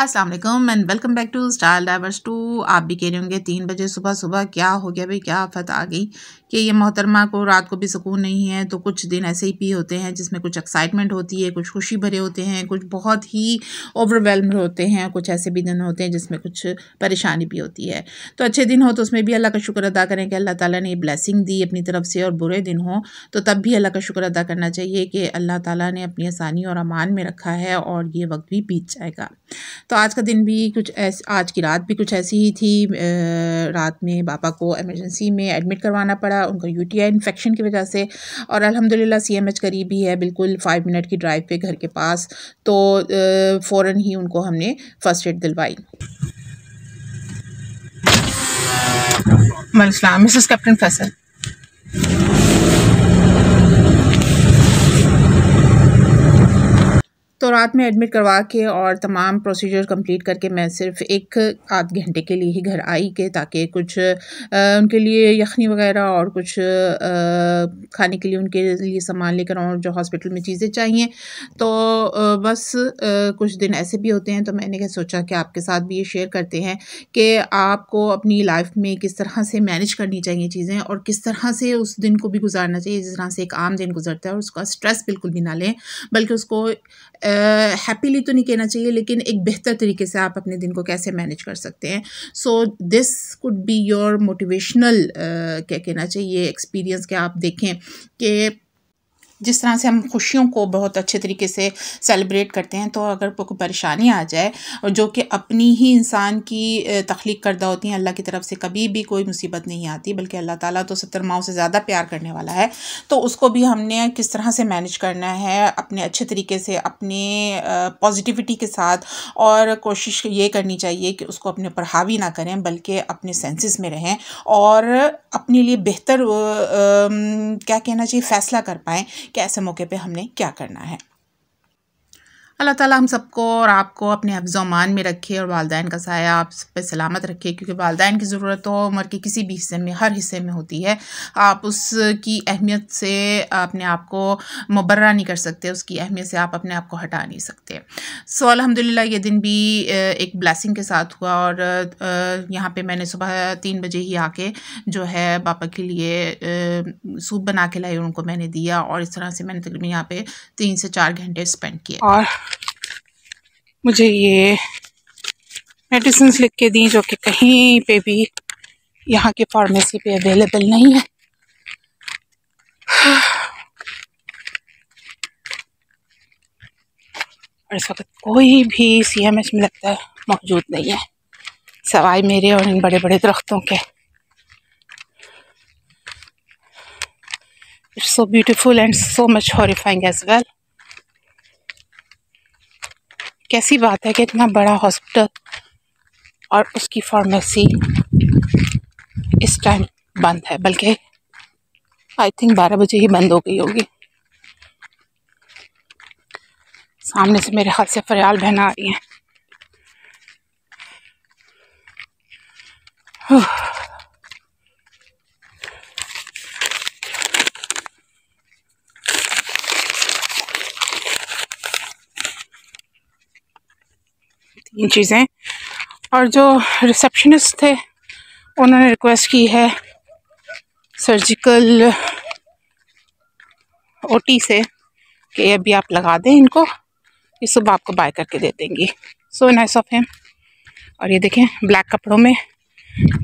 अस्सलाम वालेकुम and welcome back to style diverse to आप भी कह रहे होंगे तीन बजे सुबह सुबह क्या हो गया भाई क्या आफत आ गई कि ये मोहतरमा को रात को भी सुकून नहीं है तो कुछ दिन ऐसे ही भी होते हैं जिसमें कुछ एक्साइटमेंट होती है कुछ खुशी भरे होते हैं कुछ बहुत ही ओवरवेलम होते हैं कुछ ऐसे भी दिन होते हैं जिसमें कुछ परेशानी भी होती है तो अच्छे दिन हो तो उसमें भी अल्लाह का शुक्र अदा करें कि अल्लाह ताला ने ये ब्लेसिंग दी अपनी तरफ से और बुरे दिन हो तो तब भी अल्लाह का शुक्र अदा करना चाहिए कि अल्लाह ताला ने अपनी आसानी और अमान में रखा है और ये वक्त भी बीत जाएगा तो आज का दिन भी कुछ ऐस आज की रात भी कुछ ऐसी ही थी रात में पापा को एमरजेंसी में एडमिट करवाना पड़ा उनका यूटीआई इन्फेक्शन की वजह से और अलहमदिल्ला एम एच करीब ही है बिल्कुल फाइव मिनट की ड्राइव पे घर के पास तो फ़ौर ही उनको हमने फ़र्स्ट एड दिलवाई वाईक कैप्टन फैसल रात में एडमिट करवा के और तमाम प्रोसीजर कंप्लीट करके मैं सिर्फ एक आध घंटे के लिए ही घर आई के ताकि कुछ आ, उनके लिए यखनी वगैरह और कुछ आ, खाने के लिए उनके लिए सामान लेकर और जो हॉस्पिटल में चीज़ें चाहिए तो आ, बस कुछ दिन ऐसे भी होते हैं तो मैंने क्या सोचा कि आपके साथ भी ये शेयर करते हैं कि आपको अपनी लाइफ में किस तरह से मैनेज करनी चाहिए चीज़ें और किस तरह से उस दिन को भी गुजारना चाहिए जिस तरह से एक आम दिन गुजरता है और उसका स्ट्रेस बिल्कुल भी ना लें बल्कि उसको हैप्पीली तो नहीं कहना चाहिए लेकिन एक बेहतर तरीके से आप अपने दिन को कैसे मैनेज कर सकते हैं so this could be your motivational क्या कहना चाहिए एक्सपीरियंस क्या आप देखें कि जिस तरह से हम खुशियों को बहुत अच्छे तरीके से सेलिब्रेट करते हैं तो अगर कोई परेशानी आ जाए और जो कि अपनी ही इंसान की तख्लीक करदा होती हैं अल्लाह की तरफ से कभी भी कोई मुसीबत नहीं आती बल्कि अल्लाह ताला तो सत्तर माओ से ज़्यादा प्यार करने वाला है तो उसको भी हमने किस तरह से मैनेज करना है अपने अच्छे तरीके से अपने पॉजिटिविटी के साथ और कोशिश ये करनी चाहिए कि उसको अपने ऊपर हावी ना करें बल्कि अपने सेंसेस में रहें और अपने लिए बेहतर क्या कहना चाहिए फ़ैसला कर पाएँ कि ऐसे मौके पर हमने क्या करना है अल्लाह ताला हम सबको और आपको अपने हफ्ज़ोमान में रखे और वालदेन का साया आप सब पे सलामत रखे क्योंकि वालदान की ज़रूरत तो उम्र के किसी भी हिस्से में हर हिस्से में होती है आप उसकी अहमियत से अपने आप को मुबर्रा नहीं कर सकते उसकी अहमियत से आप अपने आप को हटा नहीं सकते सो अलहमदिल्ला ये दिन भी एक ब्लैसिंग के साथ हुआ और यहाँ पर मैंने सुबह तीन बजे ही आके जो है पापा के लिए सूप बना के लाई उनको मैंने दिया और इस तरह से मैंने तकरीबन यहाँ पर तीन से चार घंटे स्पेंड किए और मुझे ये मेडिसिन लिख के दी जो कि कहीं पे भी यहाँ के फार्मेसी पे अवेलेबल नहीं है और इस वक्त कोई भी सी एम एच में लगता है मौजूद नहीं है सवाई मेरे और इन बड़े बड़े दरख्तों के it's so beautiful and so much horrifying as well कैसी बात है कि इतना बड़ा हॉस्पिटल और उसकी फार्मेसी इस टाइम बंद है बल्कि आई थिंक बारह बजे ही बंद हो गई होगी सामने से मेरे हाथ से फरियाल बहन आ रही हैं तीन चीज़ें और जो रिसेप्शनिस्ट थे उन्होंने रिक्वेस्ट की है सर्जिकल ओटी से कि अभी आप लगा दें इनको ये सुबह आपको बाय करके दे देंगी सो नाइस ऑफ हिम और ये देखें ब्लैक कपड़ों में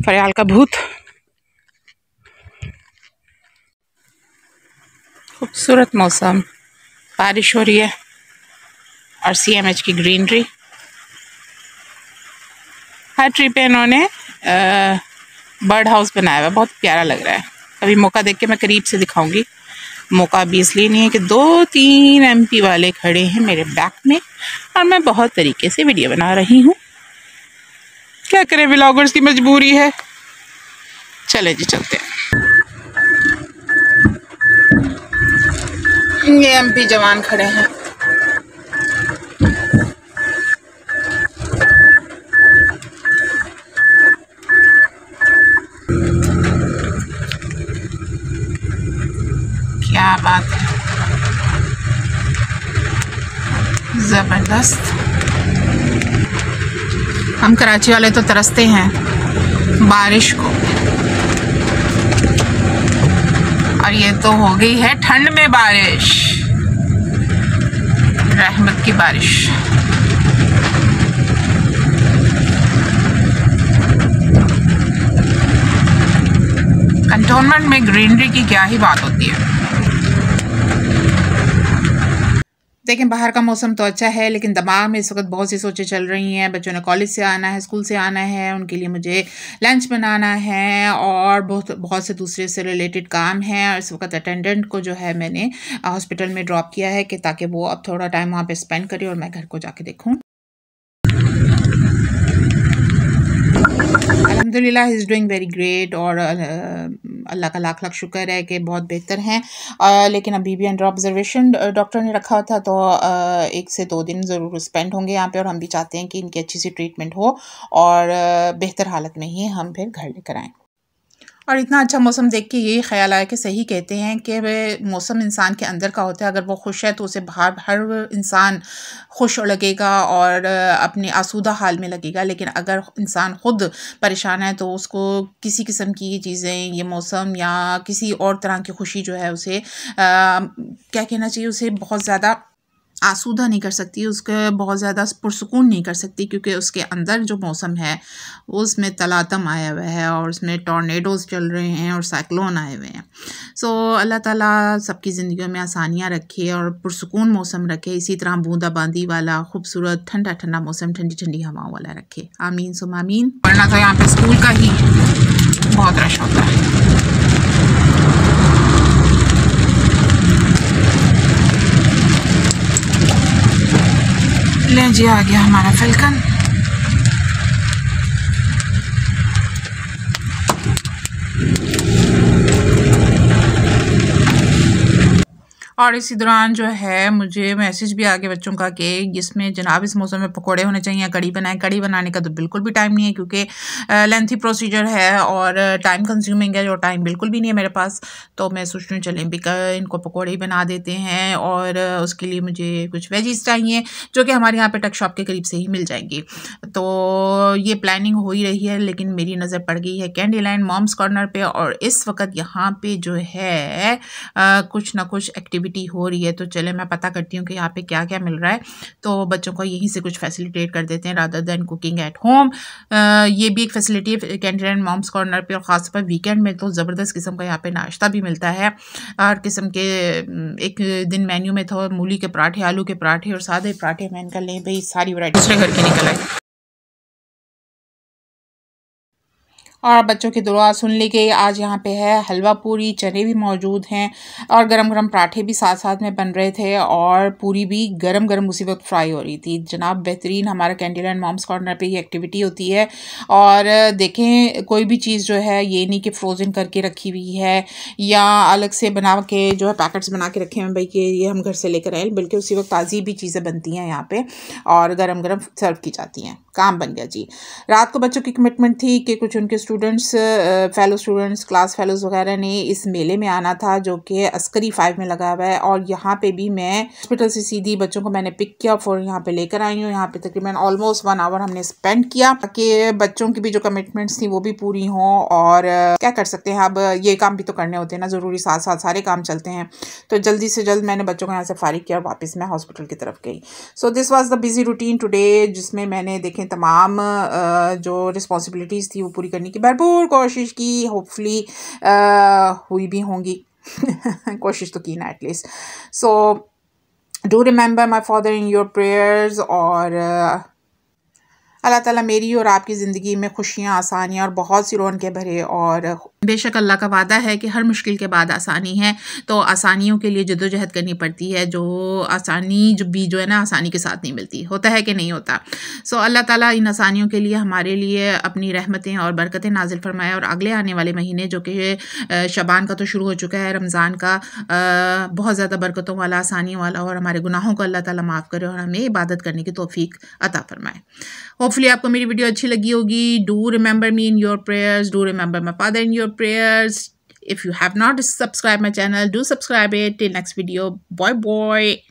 फरियाल का भूत खूबसूरत मौसम बारिश हो रही है और सी एम एच की ग्रीनरी हर ट्री पे इन्होंने बर्ड हाउस बनाया हुआ है बहुत प्यारा लग रहा है अभी मौका देख के मैं करीब से दिखाऊंगी मौका अभी इसलिए नहीं है कि दो तीन एमपी वाले खड़े हैं मेरे बैक में और मैं बहुत तरीके से वीडियो बना रही हूँ क्या करें ब्लॉगर्स की मजबूरी है चले जी चलते हैं ये एमपी जवान खड़े हैं ज़बरदस्त हम कराची वाले तो तरसते हैं बारिश को और ये तो हो गई है ठंड में बारिश रहमत की बारिश कंटोनमेंट में ग्रीनरी की क्या ही बात होती है सकते हैं कि बाहर का मौसम तो अच्छा है लेकिन दिमाग में इस वक्त बहुत सी सोचें चल रही हैं बच्चों ने कॉलेज से आना है स्कूल से आना है उनके लिए मुझे लंच बनाना है और बहुत बहुत से दूसरे से रिलेटेड काम हैं और इस वक्त अटेंडेंट को जो है मैंने हॉस्पिटल में ड्रॉप किया है कि ताकि वो अब थोड़ा टाइम वहाँ पर स्पेंड करे और मैं घर को जाके देखूँ अलहमदिल्ला इज़ डूइंग वेरी ग्रेट और अल्लाह का लाख लाख शुक्र है कि बहुत बेहतर हैं लेकिन अभी भी अंडर ऑब्जर्वेशन डॉक्टर ने रखा था तो एक से दो दिन ज़रूर स्पेंड होंगे यहाँ पे और हम भी चाहते हैं कि इनकी अच्छी सी ट्रीटमेंट हो और बेहतर हालत में ही हम फिर घर लेकर आएँ और इतना अच्छा मौसम देख के यही ख्याल आया कि सही कहते हैं कि वे मौसम इंसान के अंदर का होता है अगर वो खुश है तो उसे बाहर हर इंसान खुश लगेगा और अपने आसूदा हाल में लगेगा लेकिन अगर इंसान ख़ुद परेशान है तो उसको किसी किस्म की चीज़ें ये मौसम या किसी और तरह की खुशी जो है उसे आ, क्या कहना चाहिए उसे बहुत ज़्यादा आसूदा नहीं कर सकती उसके बहुत ज़्यादा पुरसकून नहीं कर सकती क्योंकि उसके अंदर जो मौसम है उसमें तलातम आया हुआ है और उसमें टॉर्नेडोज़ चल रहे हैं और साइक्लोन आए हुए हैं सो so, अल्लाह ताला सबकी ज़िंदगियों में आसानियाँ रखे और पुरसकून मौसम रखे इसी तरह बूंदाबांदी वाला खूबसूरत ठंडा ठंडा मौसम ठंडी ठंडी हवाओं वाला रखे आमीन सुमामीन पढ़ना तो यहाँ पर स्कूल का ही बहुत रश होता है लें जी आ गया हमारा फलकन और इसी दौरान जो है मुझे मैसेज भी आ गया बच्चों का कि इसमें जनाब इस मौसम में पकौड़े होने चाहिए या कड़ी बनाएं कड़ी बनाने का तो बिल्कुल भी टाइम नहीं है क्योंकि लेंथी प्रोसीजर है और टाइम कंज्यूमिंग है जो टाइम बिल्कुल भी नहीं है मेरे पास तो मैं सोच रही हूँ चलें भी इनको पकौड़े ही बना देते हैं और उसके लिए मुझे कुछ वेजीज चाहिए जो कि हमारे यहाँ पर टक शॉप के करीब से ही मिल जाएंगी तो ये प्लानिंग हो ही रही है लेकिन मेरी नज़र पड़ गई है कैंडी लाइन मॉम्स कॉर्नर पर और इस वक्त यहाँ पर जो है कुछ ना कुछ एक्टिविटी एक्टिविटी हो रही है तो चले मैं पता करती हूँ कि यहाँ पे क्या क्या मिल रहा है तो बच्चों को यहीं से कुछ फैसिलिटेट कर देते हैं rather than cooking at home ये भी एक फैसिलिटी है कैंटीन एंड मॉम्स कॉर्नर पर और ख़ासतौर पर वीकेंड में तो ज़बरदस्त किस्म का यहाँ पर नाश्ता भी मिलता है हर किस्म के एक दिन मेन्यू में था तो मूली के पराठे आलू के पराठे और सादे पराठे मैं इनका लें भाई सारी वराइटी दूसरे घर के निकल आए और बच्चों की दुआ सुन ली गई आज यहाँ पे है हलवा पूरी चने भी मौजूद हैं और गरम गरम पराठे भी साथ साथ में बन रहे थे और पूरी भी गरम गरम उसी वक्त फ्राई हो रही थी जनाब बेहतरीन हमारा कैंडल एंड मॉम्स कॉर्नर पे ये एक्टिविटी होती है और देखें कोई भी चीज़ जो है ये नहीं कि फ्रोज़न करके रखी हुई है या अलग से बना के जो है पैकेट्स बना के रखे हैं भाई कि ये हम घर से लेकर आए बल्कि उसी वक्त ताज़ी भी चीज़ें बनती हैं यहाँ पर और गर्म गर्म सर्व की जाती हैं काम बन गया जी रात को बच्चों की कमिटमेंट थी कि कुछ उनके students fellow students class fellows वगैरह ने इस मेले में आना था जो कि अस्करी फाइव में लगा हुआ है और यहाँ पे भी मैं हॉस्पिटल से सीधी बच्चों को मैंने पिक किया और यहाँ पे लेकर आई हूँ यहाँ पे तकरीबन ऑलमोस्ट वन आवर हमने स्पेंड किया ताकि बच्चों की भी जो कमिटमेंट्स थी वो भी पूरी हों और uh, क्या कर सकते हैं अब ये काम भी तो करने होते हैं ना ज़रूरी साथ साथ सारे काम चलते हैं तो जल्दी से जल्द मैंने बच्चों को यहाँ से फारिग किया और वापस मैं हॉस्पिटल की तरफ गई so this was the busy routine today जिसमें मैंने देखें तमाम uh, जो रिस्पॉन्सिबिलिटीज़ थी वो पूरी करने की भरपूर कोशिश की होपफुली हुई भी होंगी कोशिश तो की ना at least so do remember my father in your prayers और अल्लाह ताला मेरी और आपकी ज़िंदगी में खुशियाँ आसानियाँ और बहुत सी के भरे और बेशक अल्लाह का वादा है कि हर मुश्किल के बाद आसानी है तो आसानियों के लिए जदोजहद करनी पड़ती है जो आसानी जो भी जो है ना आसानी के साथ नहीं मिलती होता है कि नहीं होता सो अल्लाह ताला इन आसानियों के लिए हमारे लिए अपनी रहमतें और बरकतें नाजिल फरमाए और अगले आने वाले महीने जो कि शबान का तो शुरू हो चुका है रमज़ान का बहुत ज़्यादा बरकतों वाला आसानी वाला और हमारे गुनाहों को अल्लाह ताला माफ़ करे और हमें इबादत करने की तोफ़ी अता फरमाए होपफुली आपको मेरी वीडियो अच्छी लगी होगी do remember me in your prayers do remember my father in your prayers if you have not subscribed my channel do subscribe it till next video boy boy